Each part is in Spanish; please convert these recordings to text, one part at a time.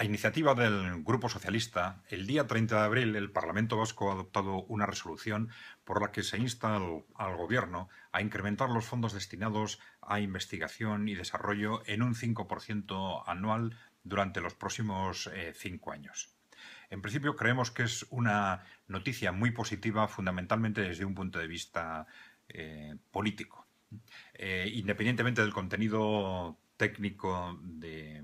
A iniciativa del Grupo Socialista, el día 30 de abril el Parlamento Vasco ha adoptado una resolución por la que se insta al, Gobierno a incrementar los fondos destinados a investigación y desarrollo en un 5% anual durante los próximos eh, cinco años. En principio creemos que es una noticia muy positiva, fundamentalmente desde un punto de vista eh, político. Eh, independientemente del contenido técnico de,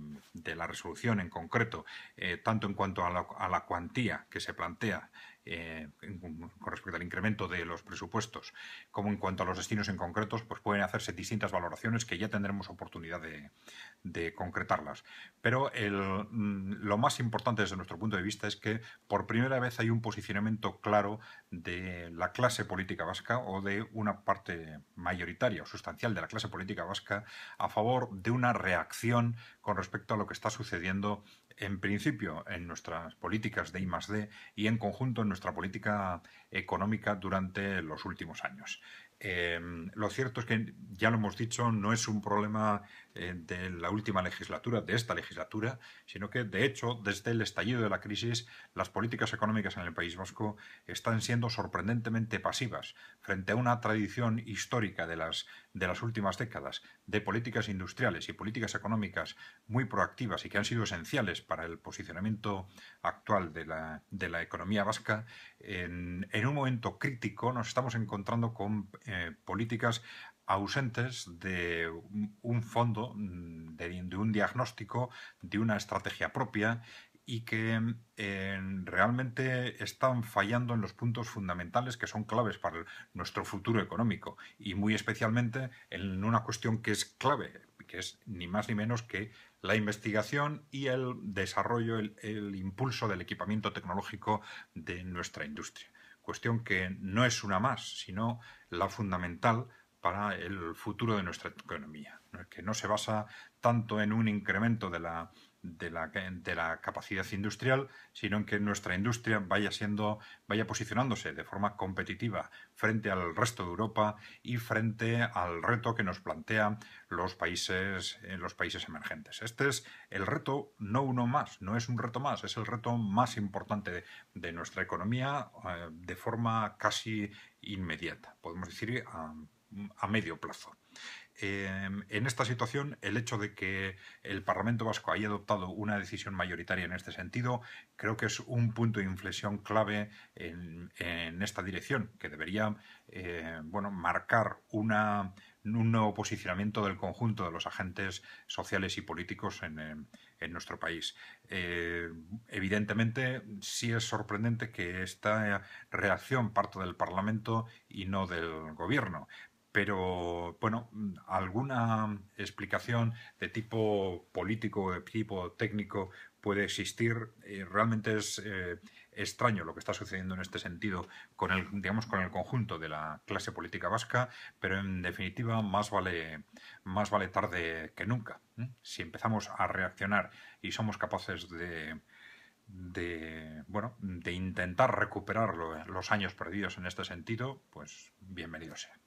la resolución en concreto, eh, tanto en cuanto a la, a la, cuantía que se plantea eh, con respecto al incremento de los presupuestos, como en cuanto a los destinos en concretos, pues pueden hacerse distintas valoraciones que ya tendremos oportunidad de, concretarlas. Pero mm, lo más importante desde nuestro punto de vista es que por primera vez hay un posicionamiento claro de la clase política vasca o de una parte mayoritaria o sustancial de la clase política vasca a favor de una reacción con respecto a lo que está sucediendo en principio en nuestras políticas de I D y en conjunto en nuestra política económica durante los últimos años. Em, lo cierto es que, ya lo hemos dicho, no es un problema eh, de la última legislatura, de esta legislatura, sino que, de hecho, desde el estallido de la crisis, las políticas económicas en el País Vasco están siendo sorprendentemente pasivas frente a una tradición histórica de las, de las últimas décadas de políticas industriales y políticas económicas muy proactivas y que han sido esenciales para el posicionamiento actual de la, de la economía vasca. En, en un momento crítico nos estamos encontrando con eh, políticas ausentes de un fondo, mm, de, un diagnóstico, de una estrategia propia y que eh, realmente están fallando en los puntos fundamentales que son claves para nuestro futuro económico y muy especialmente en una cuestión que es clave, que es ni más ni menos que la investigación y el desarrollo, el impulso del equipamiento tecnológico de nuestra industria cuestión que no es una más, sino la fundamental para el futuro de nuestra economía, que no se basa tanto en un incremento de la, de la, de la capacidad industrial, sino en que nuestra industria vaya siendo, vaya posicionándose de forma competitiva frente al resto de Europa y frente al reto que nos plantean los países, eh, los países emergentes. Este es el reto, no uno más, no es un reto más, es el reto más importante de, nuestra economía eh, de forma casi inmediata. Podemos decir, a medio plazo. Eh, en esta situación, el hecho de que el Parlamento Vasco haya adoptado una decisión mayoritaria en este sentido, creo que es un punto de inflexión clave en, esta dirección, que debería eh, bueno, marcar un nuevo posicionamiento del conjunto de los agentes sociales y políticos en, nuestro país. Eh, evidentemente, sí es sorprendente que esta reacción parte del Parlamento y no del Gobierno, pero, bueno, alguna explicación de tipo político, de tipo técnico puede existir. Eh, realmente es eh, extraño lo que está sucediendo en este sentido con el, digamos, con el conjunto de la clase política vasca, pero en definitiva más vale, más vale tarde que nunca. Si empezamos a reaccionar y somos capaces de, de bueno de intentar recuperar los años perdidos en este sentido, pues bienvenido sea.